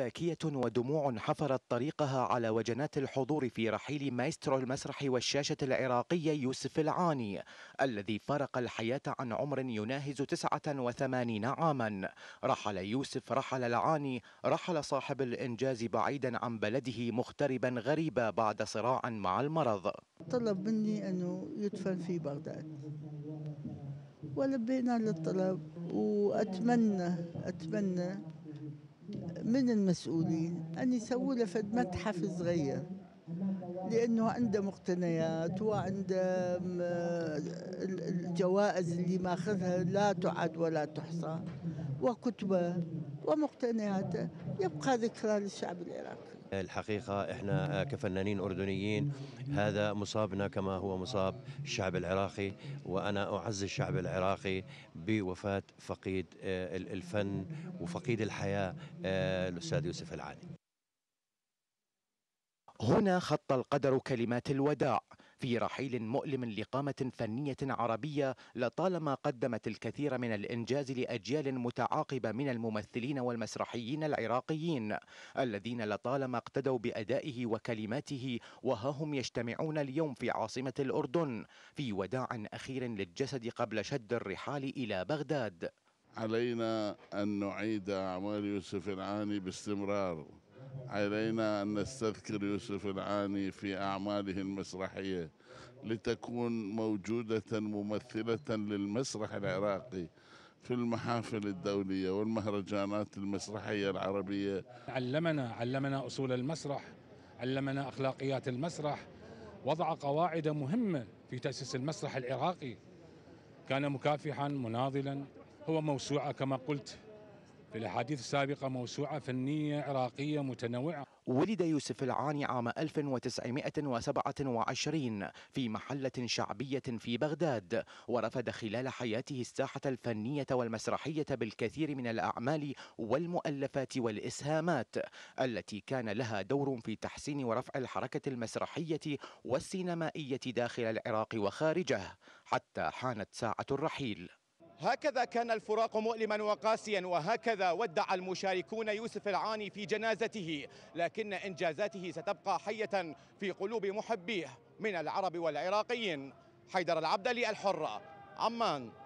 باكية ودموع حفرت طريقها على وجنات الحضور في رحيل مايسترو المسرح والشاشة العراقي يوسف العاني الذي فارق الحياة عن عمر يناهز 89 عاما رحل يوسف رحل العاني رحل صاحب الإنجاز بعيدا عن بلده مغتربا غريبا بعد صراع مع المرض طلب مني أنه يدفن في بغداد ولبينا للطلب وأتمنى أتمنى من المسؤولين أن يسووا له فد متحف صغير لأنه عنده مقتنيات وعنده الجوائز اللي ماخذها لا تعد ولا تحصى وكتبه ومقتنياته يبقى ذكرى للشعب العراقي الحقيقة إحنا كفنانين أردنيين هذا مصابنا كما هو مصاب الشعب العراقي وأنا أعز الشعب العراقي بوفاة فقيد آه، الفن وفقيد الحياة آه، الأستاذ يوسف العاني هنا خط القدر كلمات الوداع في رحيل مؤلم لقامة فنية عربية لطالما قدمت الكثير من الإنجاز لأجيال متعاقبة من الممثلين والمسرحيين العراقيين الذين لطالما اقتدوا بأدائه وكلماته وها هم يجتمعون اليوم في عاصمة الأردن في وداع أخير للجسد قبل شد الرحال إلى بغداد علينا أن نعيد أعمال يوسف العاني باستمرار علينا أن نستذكر يوسف العاني في أعماله المسرحية لتكون موجودة ممثلة للمسرح العراقي في المحافل الدولية والمهرجانات المسرحية العربية علمنا علمنا أصول المسرح علمنا أخلاقيات المسرح وضع قواعد مهمة في تأسيس المسرح العراقي كان مكافحا مناضلا هو موسوعة كما قلت في الأحاديث السابقة موسوعة فنية عراقية متنوعة ولد يوسف العاني عام 1927 في محلة شعبية في بغداد ورفد خلال حياته الساحة الفنية والمسرحية بالكثير من الأعمال والمؤلفات والإسهامات التي كان لها دور في تحسين ورفع الحركة المسرحية والسينمائية داخل العراق وخارجه حتى حانت ساعة الرحيل هكذا كان الفراق مؤلما وقاسيا وهكذا ودع المشاركون يوسف العاني في جنازته لكن إنجازاته ستبقى حية في قلوب محبيه من العرب والعراقيين حيدر العبدلي الحرة عمان